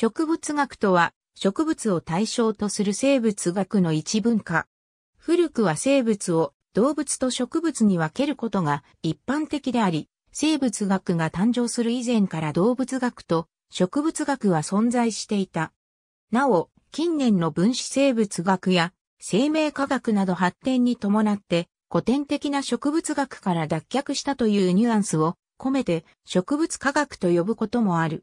植物学とは、植物を対象とする生物学の一文化。古くは生物を動物と植物に分けることが一般的であり、生物学が誕生する以前から動物学と植物学は存在していた。なお、近年の分子生物学や生命科学など発展に伴って古典的な植物学から脱却したというニュアンスを込めて植物科学と呼ぶこともある。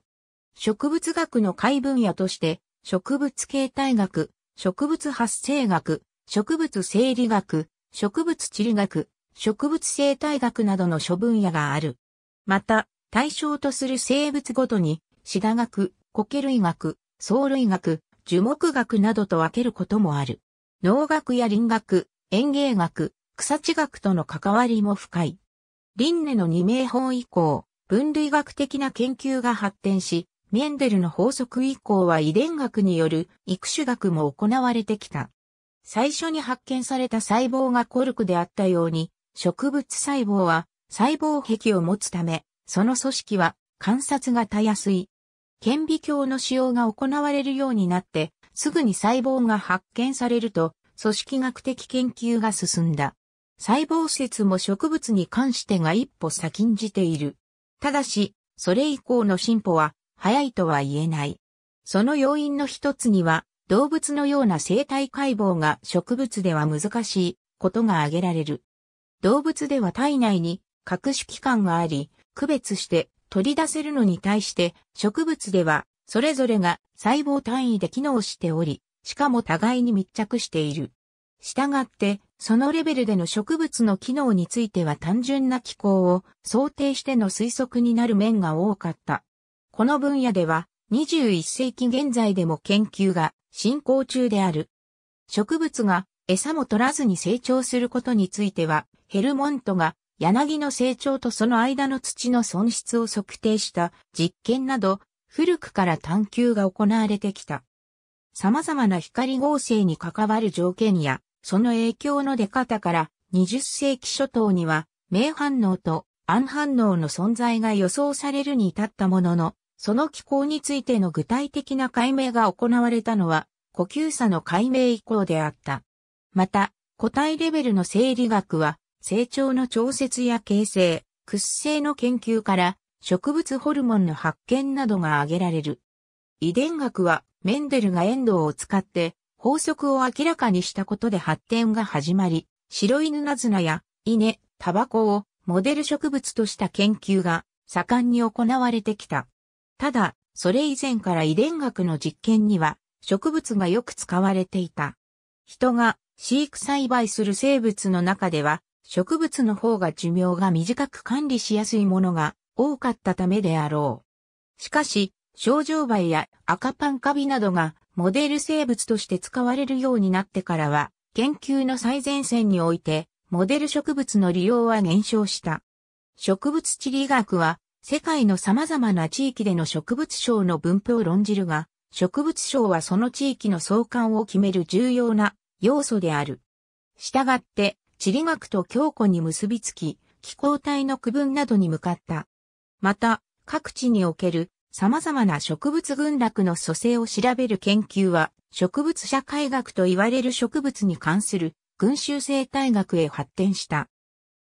植物学の解分野として、植物形態学、植物発生学、植物生理学、植物地理学、植物生態学などの諸分野がある。また、対象とする生物ごとに、シダ学、苔類学、藻類学、樹木学などと分けることもある。農学や林学、園芸学、草地学との関わりも深い。輪廻の二名法以降、分類学的な研究が発展し、メンデルの法則以降は遺伝学による育種学も行われてきた。最初に発見された細胞がコルクであったように、植物細胞は細胞壁を持つため、その組織は観察がたやすい。顕微鏡の使用が行われるようになって、すぐに細胞が発見されると、組織学的研究が進んだ。細胞説も植物に関してが一歩先んじている。ただし、それ以降の進歩は早いとは言えない。その要因の一つには、動物のような生体解剖が植物では難しいことが挙げられる。動物では体内に各種器官があり、区別して取り出せるのに対して植物ではそれぞれが細胞単位で機能しており、しかも互いに密着している。したがって、そのレベルでの植物の機能については単純な機構を想定しての推測になる面が多かった。この分野では21世紀現在でも研究が進行中である。植物が餌も取らずに成長することについては、ヘルモントが柳の成長とその間の土の損失を測定した実験など、古くから探求が行われてきた。様々な光合成に関わる条件や、その影響の出方から20世紀初頭には、名反応と暗反応の存在が予想されるに至ったものの、その機構についての具体的な解明が行われたのは、呼吸差の解明以降であった。また、個体レベルの生理学は、成長の調節や形成、屈性の研究から、植物ホルモンの発見などが挙げられる。遺伝学は、メンデルが遠藤を使って、法則を明らかにしたことで発展が始まり、白犬ナズナや稲、タバコをモデル植物とした研究が盛んに行われてきた。ただ、それ以前から遺伝学の実験には植物がよく使われていた。人が飼育栽培する生物の中では植物の方が寿命が短く管理しやすいものが多かったためであろう。しかし、症状梅や赤パンカビなどがモデル生物として使われるようになってからは、研究の最前線において、モデル植物の利用は減少した。植物地理学は、世界の様々な地域での植物賞の分布を論じるが、植物賞はその地域の相関を決める重要な要素である。したがって、地理学と強固に結びつき、気候帯の区分などに向かった。また、各地における様々な植物群落の蘇生を調べる研究は、植物社会学と言われる植物に関する群衆生態学へ発展した。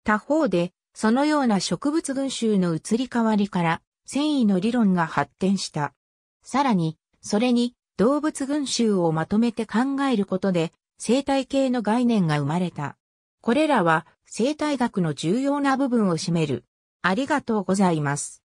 他方で、そのような植物群衆の移り変わりから繊維の理論が発展した。さらに、それに動物群衆をまとめて考えることで生態系の概念が生まれた。これらは生態学の重要な部分を占める。ありがとうございます。